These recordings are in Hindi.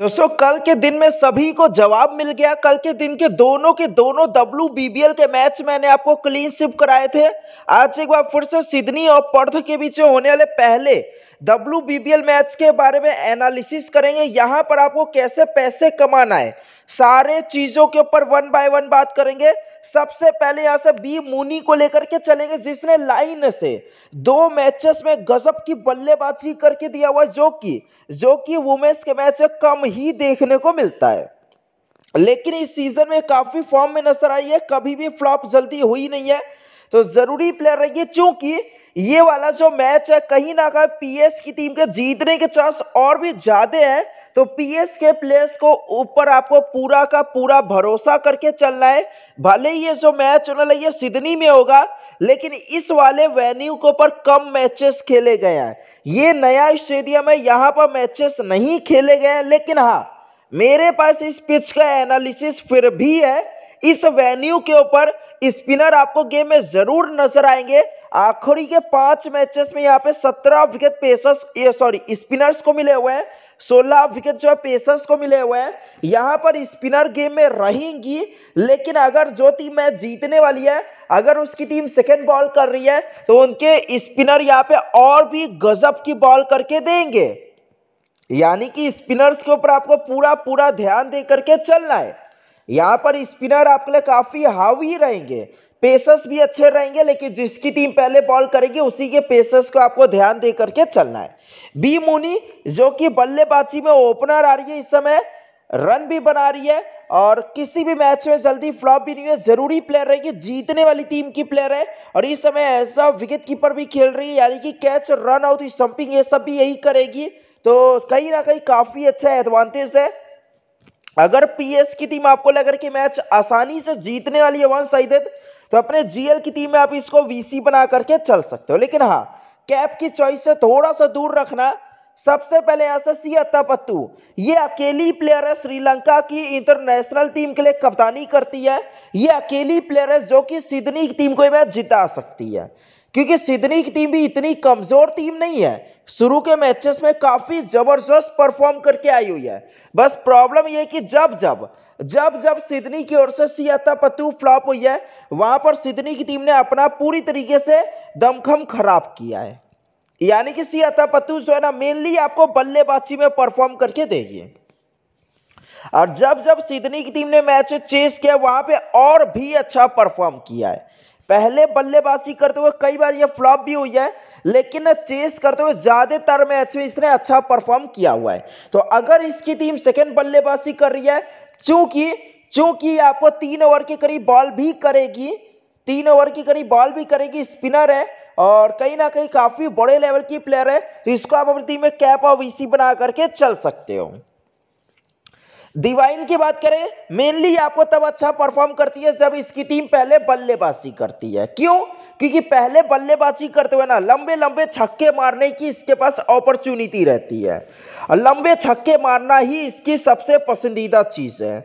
दोस्तों कल के दिन में सभी को जवाब मिल गया कल के दिन के दोनों के दोनों डब्ल्यू बीबीएल के मैच मैंने आपको क्लीन शिप कराए थे आज एक बार फिर से सिडनी और पर्थ के बीच होने वाले पहले डब्ल्यू बीबीएल मैच के बारे में एनालिसिस करेंगे यहां पर आपको कैसे पैसे कमाना है सारे चीजों के ऊपर वन बाय वन बात करेंगे सबसे पहले यहां से बी मुनी को लेकर के चलेंगे जिसने लाइन से दो मैचेस में गजब की बल्लेबाजी करके दिया हुआ जो कि जो कि वुमेन्स के मैच कम ही देखने को मिलता है लेकिन इस सीजन में काफी फॉर्म में नजर आई है कभी भी फ्लॉप जल्दी हुई नहीं है तो जरूरी प्लेयर रहिए चूंकि ये वाला जो मैच है कहीं ना कहीं पीएस की टीम के जीतने के चांस और भी ज्यादा है तो पीएस के प्लेस को ऊपर आपको पूरा का पूरा भरोसा करके चलना है भले ये जो मैच होने लगे सिडनी में होगा लेकिन इस वाले वेन्यू के ऊपर कम मैचेस खेले गए हैं ये नया स्टेडियम है यहाँ पर मैचेस नहीं खेले गए हैं लेकिन हाँ मेरे पास इस पिच का एनालिसिस फिर भी है इस वेन्यू के ऊपर स्पिनर आपको गेम में जरूर नजर आएंगे आखिरी के पांच मैचेस में यहाँ पे सत्रह विकेट पेसर्स सॉरी स्पिनर्स को मिले हुए हैं सोलह विकेट जो है पेसर्स को मिले हुए हैं यहाँ पर स्पिनर गेम में रहेंगी लेकिन अगर जो टीम मैच जीतने वाली है अगर उसकी टीम सेकेंड बॉल कर रही है तो उनके स्पिनर यहाँ पे और भी गजब की बॉल करके देंगे यानी कि स्पिनर्स के ऊपर आपको पूरा पूरा ध्यान दे करके चलना है यहाँ पर स्पिनर आपके लिए काफी हावी रहेंगे पेसर्स भी अच्छे रहेंगे लेकिन जिसकी टीम पहले बॉल करेगी उसी के पेसर्स को आपको ध्यान दे करके चलना है बी मुनी जो कि बल्लेबाजी में ओपनर आ रही है इस समय रन भी बना रही है और किसी भी मैच में जल्दी फ्लॉप भी नहीं है जरूरी प्लेयर रहेगी जीतने वाली टीम की प्लेयर है और इस समय ऐसा विकेट कीपर भी खेल रही है यानी कि कैच रन आउट स्टंपिंग ये सब भी यही करेगी तो कहीं ना कहीं काफ़ी अच्छा एडवांटेज है अगर पीएस की टीम आपको लग रहा है कि मैच आसानी से जीतने वाली है वन साइडेड तो अपने जीएल की टीम में आप इसको वीसी बना करके चल सकते हो लेकिन हाँ कैप की चॉइस से थोड़ा सा दूर रखना सबसे पहले यहां से सी अत्तापत्तू ये अकेली प्लेयर है श्रीलंका की इंटरनेशनल टीम के लिए कप्तानी करती है ये अकेली प्लेयर है जो कि सिडनी की टीम को मैच जिता सकती है क्योंकि सिडनी की टीम भी इतनी कमजोर टीम नहीं है शुरू के मैचेस में काफ़ी ज़बरदस्त परफॉर्म करके आई हुई है बस प्रॉब्लम यह कि जब जब जब जब सिडनी की ओर से सियाता पतु फ्लॉप हुई है वहां पर सिडनी की टीम ने अपना पूरी तरीके से दमखम खराब किया है यानी कि सियाता पतु जो है ना मेनली आपको बल्लेबाजी में परफॉर्म करके देगी और जब जब सिडनी की टीम ने मैच चेस किया वहां पे और भी अच्छा परफॉर्म किया है पहले बल्लेबाजी करते हुए कई बार यह फ्लॉप भी हुई है लेकिन चेस करते हुए ज़्यादातर मैच में इसने अच्छा परफॉर्म किया हुआ है तो अगर इसकी टीम सेकेंड बल्लेबाजी कर रही है चूंकि चूंकि आपको तीन ओवर के करीब बॉल भी करेगी तीन ओवर के करीब बॉल भी करेगी स्पिनर है और कहीं ना कहीं काफ़ी बड़े लेवल की प्लेयर है तो इसको आप अपनी टीम में कैप और वीसी बना करके चल सकते हो डिवाइन की बात करें मेनली आपको तब अच्छा परफॉर्म करती है जब इसकी टीम पहले बल्लेबाजी करती है क्यों क्योंकि पहले बल्लेबाजी करते हुए ना लंबे लंबे छक्के मारने की इसके पास अपॉर्चुनिटी रहती है लंबे छक्के मारना ही इसकी सबसे पसंदीदा चीज़ है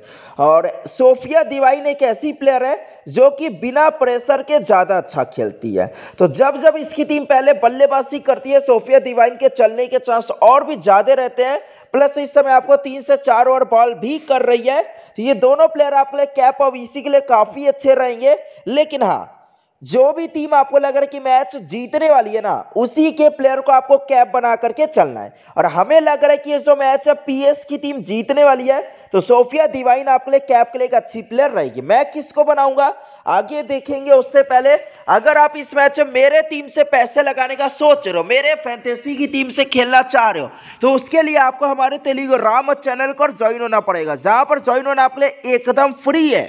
और सोफिया दिवाइन एक ऐसी प्लेयर है जो कि बिना प्रेशर के ज़्यादा अच्छा खेलती है तो जब जब इसकी टीम पहले बल्लेबाजी करती है सोफिया दिवाइन के चलने के चांस और भी ज़्यादा रहते हैं प्लस इस समय आपको तीन से चार ओवर बॉल भी कर रही है तो ये दोनों प्लेयर आपके लिए कैप और इसी के लिए काफ़ी अच्छे रहेंगे लेकिन हाँ जो भी टीम आपको लग रहा है कि मैच जीतने वाली है ना उसी के प्लेयर को आपको कैप बना करके चलना है और हमें लग रहा है कि ये जो मैच है पीएस की टीम जीतने वाली है तो सोफिया दिवाइन आपके लिए कैप के लिए एक अच्छी प्लेयर रहेगी मैं किसको बनाऊंगा आगे देखेंगे उससे पहले अगर आप इस मैच में मेरे टीम से पैसे लगाने का सोच रहे हो मेरे फैंटेसी की टीम से खेलना चाह रहे हो तो उसके लिए आपको हमारे तेलीगो राम चैनल को ज्वाइन होना पड़ेगा जहां पर ज्वाइन होना आपके लिए एकदम फ्री है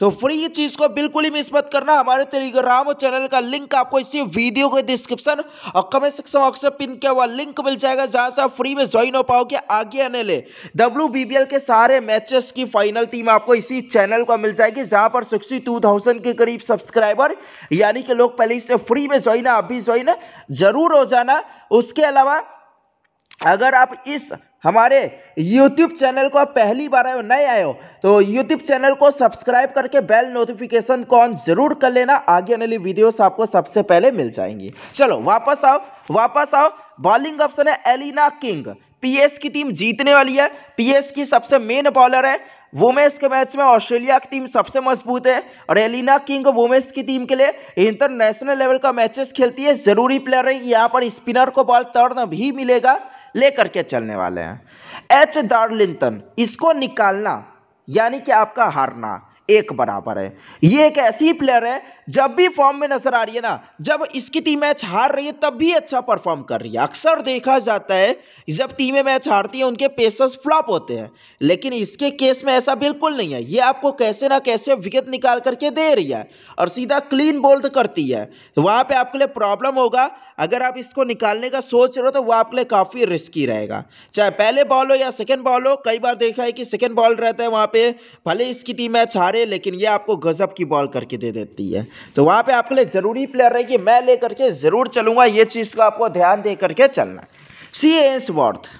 तो फ्री चीज़ को बिल्कुल ही मिस मत करना हमारे टेलीग्राम चैनल का लिंक आपको इसी वीडियो के डिस्क्रिप्शन और कमेंट सेक्शन बॉक्स में पिन किया हुआ लिंक मिल जाएगा जहां से आप फ्री में ज्वाइन हो पाओगे आगे आने ले डब्ल्यू के सारे मैचेस की फाइनल टीम आपको इसी चैनल को मिल जाएगी जहां पर सिक्सटी के करीब सब्सक्राइबर यानी कि लोग पहले इससे फ्री में ज्वाइन है अभी ज्वाइन जरूर हो जाना उसके अलावा अगर आप इस हमारे YouTube चैनल को आप पहली बार आए हो नए आए हो तो YouTube चैनल को सब्सक्राइब करके बेल नोटिफिकेशन को ऑन जरूर कर लेना आगे आने वाली वीडियोस आपको सबसे पहले मिल जाएंगी चलो वापस आओ वापस आओ बॉलिंग ऑप्शन है एलिना किंग पीएस की टीम जीतने वाली है पीएस की सबसे मेन बॉलर है वुमेन्स के मैच में ऑस्ट्रेलिया की टीम सबसे मजबूत है और एलिना किंग वुमेन्स की टीम के लिए इंटरनेशनल लेवल का मैचेस खेलती है जरूरी प्लेयर है यहाँ पर स्पिनर को बॉल टर्न भी मिलेगा लेकर के चलने वाले हैं एच डार्लिंगटन इसको निकालना यानी कि आपका हारना एक बराबर है ये एक ऐसी प्लेयर है जब भी फॉर्म में नजर आ रही है ना जब इसकी टीम मैच हार रही है तब भी अच्छा परफॉर्म कर रही है अक्सर देखा जाता है जब टीमें मैच हारती हैं उनके पेसर्स फ्लॉप होते हैं लेकिन इसके केस में ऐसा बिल्कुल नहीं है ये आपको कैसे ना कैसे विकेट निकाल करके दे रही है और सीधा क्लीन बोल्ड करती है तो वहाँ पर आपके लिए प्रॉब्लम होगा अगर आप इसको निकालने का सोच रहे हो तो वो आपके लिए काफ़ी रिस्की रहेगा चाहे पहले बॉल हो या सेकेंड बॉल हो कई बार देखा है कि सेकेंड बॉल रहता है वहाँ पे भले इसकी टीम मैच हारे लेकिन ये आपको गजब की बॉल करके दे देती है तो वहाँ पे आपके लिए ज़रूरी प्लेयर रहेगी मैं लेकर के ज़रूर चलूँगा ये चीज़ का आपको ध्यान दे करके चलना सी एस वर्थ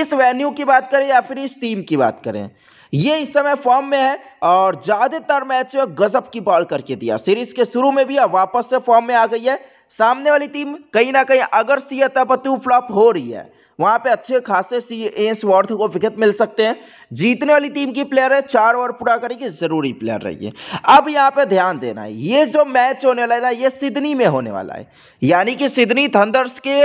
इस वेन्यू की बात करें या फिर इस टीम की बात करें ये इस समय फॉर्म में है और ज़्यादातर मैच में गजब की बॉल करके दिया सीरीज के शुरू में भी अब वापस से फॉर्म में आ गई है सामने वाली टीम कहीं ना कहीं अगर सी तपतु फ्लॉप हो रही है वहां पे अच्छे खासे सी एस वर्थ को विकेट मिल सकते हैं जीतने वाली टीम की प्लेयर है चार ओवर पूरा करेगी जरूरी प्लेयर रहिए अब यहाँ पे ध्यान देना है ये जो मैच होने वाला है ना ये सिडनी में होने वाला है यानी कि सिडनी थंडर्स के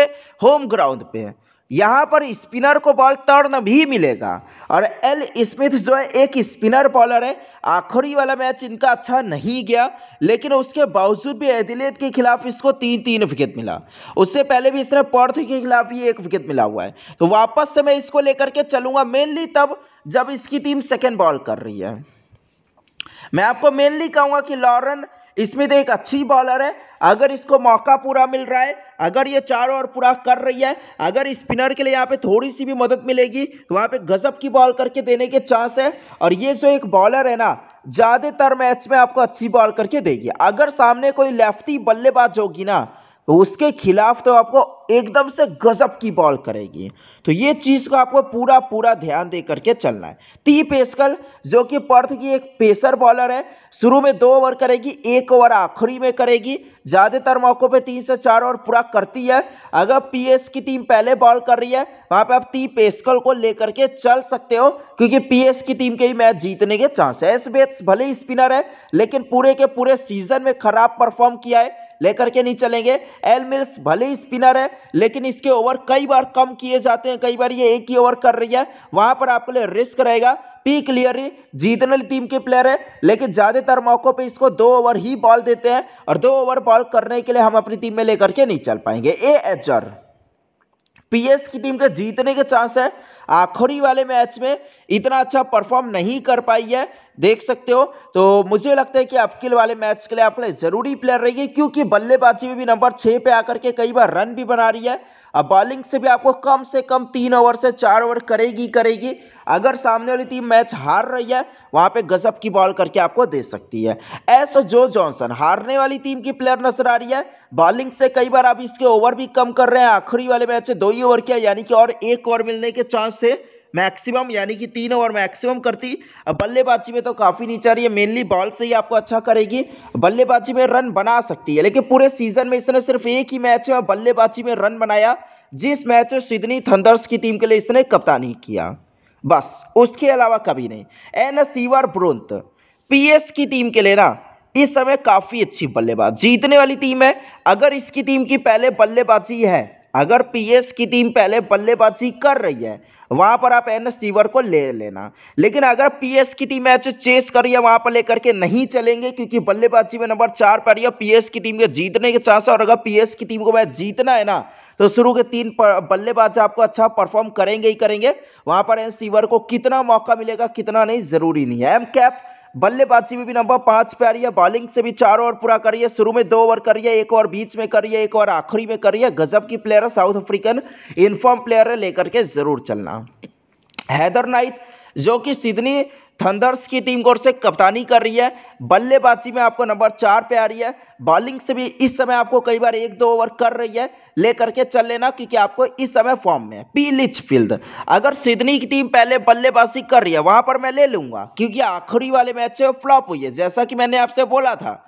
होम ग्राउंड पे है यहाँ पर स्पिनर को बॉल तर्न भी मिलेगा और एल स्मिथ जो है एक स्पिनर बॉलर है आखिरी वाला मैच इनका अच्छा नहीं गया लेकिन उसके बावजूद भी एदिलेट के खिलाफ इसको तीन तीन विकेट मिला उससे पहले भी इसने पर्थ के खिलाफ ही एक विकेट मिला हुआ है तो वापस से मैं इसको लेकर के चलूँगा मेनली तब जब इसकी टीम सेकेंड बॉल कर रही है मैं आपको मेनली कहूँगा कि लॉरन इसमें तो एक अच्छी बॉलर है अगर इसको मौका पूरा मिल रहा है अगर ये चारों ओर पूरा कर रही है अगर स्पिनर के लिए यहाँ पे थोड़ी सी भी मदद मिलेगी तो वहाँ पे गजब की बॉल करके देने के चांस है और ये जो एक बॉलर है ना ज़्यादातर मैच में आपको अच्छी बॉल करके देगी अगर सामने कोई लेफ्टी बल्लेबाज होगी ना तो उसके खिलाफ तो आपको एकदम से गजब की बॉल करेगी तो ये चीज़ को आपको पूरा पूरा ध्यान दे करके चलना है ती पेस्कल जो कि पर्थ की एक पेसर बॉलर है शुरू में दो ओवर करेगी एक ओवर आखिरी में करेगी ज़्यादातर मौक़ों पे तीन से चार ओवर पूरा करती है अगर पीएस की टीम पहले बॉल कर रही है वहां पे आप ती पेस्कल को लेकर के चल सकते हो क्योंकि पीएस की टीम के ही मैच जीतने के चांस है एस भले स्पिनर है लेकिन पूरे के पूरे सीजन में खराब परफॉर्म किया है लेकर के नहीं चलेंगे एल मिल्स भले ही स्पिनर है लेकिन इसके ओवर कई बार कम किए जाते हैं कई बार ये एक ही ओवर कर रही है वहां पर आपके लिए रिस्क रहेगा पी क्लियर जीतने वाली टीम के प्लेयर है लेकिन ज़्यादातर मौक़ों पे इसको दो ओवर ही बॉल देते हैं और दो ओवर बॉल करने के लिए हम अपनी टीम में लेकर के नहीं चल पाएंगे ए एचर पीएस की टीम के जीतने के चांस है आखिरी वाले मैच में इतना अच्छा परफॉर्म नहीं कर पाई है देख सकते हो तो मुझे लगता है कि अपकिल वाले मैच के लिए आपके लिए ज़रूरी प्लेयर रहेगी क्योंकि बल्लेबाजी में भी नंबर छः पे आकर के कई बार रन भी बना रही है अब बॉलिंग से भी आपको कम से कम तीन ओवर से चार ओवर करेगी करेगी अगर सामने वाली टीम मैच हार रही है वहाँ पे गजब की बॉल करके आपको दे सकती है एस जो जॉनसन हारने वाली टीम की प्लेयर नजर आ रही है बॉलिंग से कई बार आप इसके ओवर भी कम कर रहे हैं आखिरी वाले मैच से दो ही ओवर किया यानी कि और एक ओवर मिलने के चांस थे मैक्सिमम यानी कि तीन ओवर मैक्सिमम करती बल्लेबाजी में तो काफ़ी नीचे आ रही है मेनली बॉल से ही आपको अच्छा करेगी बल्लेबाजी में रन बना सकती है लेकिन पूरे सीजन में इसने सिर्फ एक ही मैच में बल्लेबाजी में रन बनाया जिस मैच में सिडनी थंडर्स की टीम के लिए इसने कप्तानी किया बस उसके अलावा कभी नहीं एन सीवर ब्रोंत पी की टीम के लिए ना इस समय काफ़ी अच्छी बल्लेबाज जीतने वाली टीम है अगर इसकी टीम की पहले बल्लेबाजी है अगर पीएस की टीम पहले बल्लेबाजी कर रही है वहां पर आप एन सीवर को ले लेना लेकिन अगर पीएस की टीम मैच चेस कर रही है वहां पर लेकर के नहीं चलेंगे क्योंकि बल्लेबाजी में नंबर चार पर है पीएस की टीम के जीतने के चांस है और अगर पीएस की टीम को मैच जीतना है ना तो शुरू के तीन बल्लेबाज आपको अच्छा परफॉर्म करेंगे ही करेंगे वहां पर एन सीवर को कितना मौका मिलेगा कितना नहीं जरूरी नहीं है एम कैप बल्लेबाजी में भी नंबर पांच पे आ रही है बॉलिंग से भी चार ओवर पूरा करिए शुरू में दो ओवर करिए एक ओवर बीच में करिए एक ओवर आखिरी में करिए गजब की प्लेयर है साउथ अफ्रीकन इनफॉर्म प्लेयर है लेकर के जरूर चलना हैदर नाइथ जो कि सिडनी थंडर्स की टीम को से कप्तानी कर रही है बल्लेबाजी में आपको नंबर चार पे आ रही है बॉलिंग से भी इस समय आपको कई बार एक दो ओवर कर रही है लेकर के चल लेना क्योंकि आपको इस समय फॉर्म में है पी लिच फील्ड अगर सिडनी की टीम पहले बल्लेबाजी कर रही है वहां पर मैं ले लूंगा क्योंकि आखिरी वाले मैच से फ्लॉप हुई है जैसा कि मैंने आपसे बोला था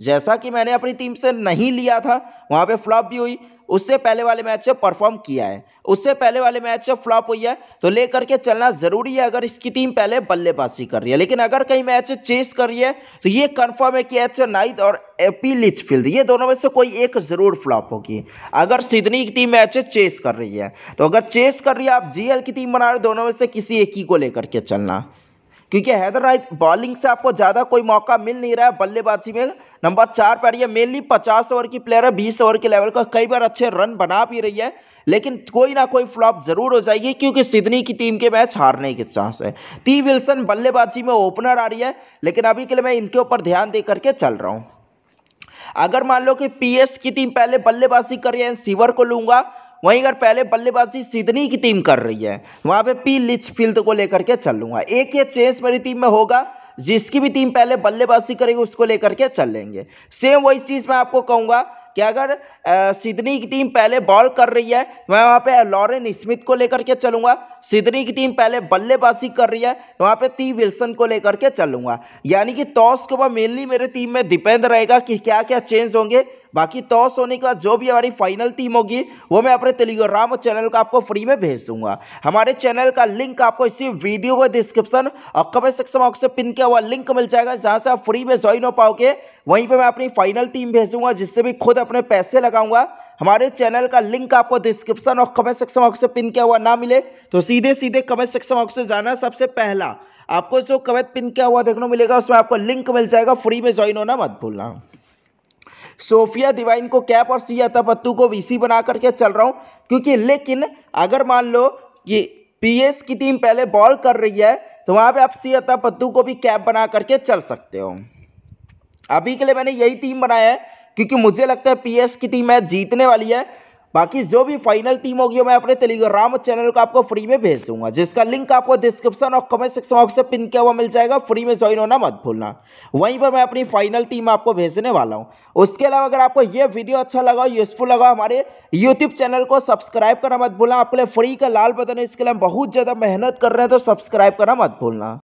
जैसा कि मैंने अपनी टीम से नहीं लिया था वहां पे फ्लॉप भी हुई उससे पहले वाले मैच परफॉर्म किया है उससे पहले वाले मैच फ्लॉप हुई है तो लेकर के चलना जरूरी है अगर इसकी टीम पहले बल्लेबाजी कर रही है लेकिन अगर कहीं मैच चेस कर रही है तो ये कन्फर्म है कि एच नाइट और एपी लिचफील्ड ये दोनों में से कोई एक जरूर फ्लॉप होगी अगर सिडनी की टीम मैच चेस कर रही है तो अगर चेस कर रही है आप जीएल की टीम बना रहे दोनों में से किसी एक ही को लेकर के चलना क्योंकि हैदर राइट बॉलिंग से आपको ज़्यादा कोई मौका मिल नहीं रहा है बल्लेबाजी में नंबर चार पर यह मेनली पचास ओवर की प्लेयर है बीस ओवर के लेवल का कई बार अच्छे रन बना भी रही है लेकिन कोई ना कोई फ्लॉप जरूर हो जाएगी क्योंकि सिडनी की टीम के मैच हारने के चांस है टी विल्सन बल्लेबाजी में ओपनर आ रही है लेकिन अभी के लिए मैं इनके ऊपर ध्यान दे करके चल रहा हूँ अगर मान लो कि पीएस की टीम पहले बल्लेबाजी कर रही है शिवर को लूंगा वहीं अगर पहले बल्लेबाजी सिडनी की टीम कर रही है वहाँ पे पी लिच फील्ड को लेकर के चल लूँगा एक ये चेंज मेरी टीम में होगा जिसकी भी टीम पहले बल्लेबाजी करेगी उसको लेकर के चल लेंगे सेम वही चीज़ मैं आपको कहूँगा कि अगर सिडनी की टीम पहले बॉल कर रही है मैं वहाँ पे लॉरेन स्मिथ को लेकर के चलूँगा सिडनी की टीम पहले बल्लेबाजी कर रही है वहाँ पे टी विल्सन को लेकर के चलूँगा यानी कि टॉस के ऊपर मेनली मेरे टीम में डिपेंड रहेगा कि क्या क्या चेंज होंगे बाकी तो होने के बाद जो भी हमारी फाइनल टीम होगी वो मैं अपने टेलीग्राम चैनल का आपको फ्री में भेज दूंगा हमारे चैनल का लिंक आपको इसी वीडियो में डिस्क्रिप्शन और कमेंट सेक्शन बॉक्स से पिन किया हुआ लिंक मिल जाएगा जहाँ से आप फ्री में ज्वाइन हो पाओगे वहीं पर मैं अपनी फाइनल टीम भेजूंगा जिससे भी खुद अपने पैसे लगाऊंगा हमारे चैनल का लिंक आपको डिस्क्रिप्शन और कमेंट सेक्शन बॉक्स से पिन किया हुआ ना मिले तो सीधे सीधे कमेंट सेक्शन बॉक्स से जाना सबसे पहला आपको जो कमेंट पिन किया हुआ देखने मिलेगा उसमें आपको लिंक मिल जाएगा फ्री में ज्वाइन होना मत भूलना सोफिया दिवाइन को कैप और सी पत्तू को वीसी बना करके चल रहा हूँ क्योंकि लेकिन अगर मान लो कि पीएस की टीम पहले बॉल कर रही है तो वहाँ पे आप सी पत्तू को भी कैप बना करके चल सकते हो अभी के लिए मैंने यही टीम बनाया है क्योंकि मुझे लगता है पीएस की टीम है जीतने वाली है बाकी जो भी फाइनल टीम होगी मैं अपने टेलीग्राम चैनल को आपको फ्री में भेज दूंगा जिसका लिंक आपको डिस्क्रिप्शन और कमेंट सेक्शन बॉक्स से पिन किया हुआ मिल जाएगा फ्री में ज्वाइन होना मत भूलना वहीं पर मैं अपनी फाइनल टीम आपको भेजने वाला हूँ उसके अलावा अगर आपको यह वीडियो अच्छा लगा यूजफुल लगा हमारे यूट्यूब चैनल को सब्सक्राइब करना मत भूलना आपके लिए फ्री का लाल बटन इसके लिए हम बहुत ज़्यादा मेहनत कर रहे हैं तो सब्सक्राइब करना मत भूलना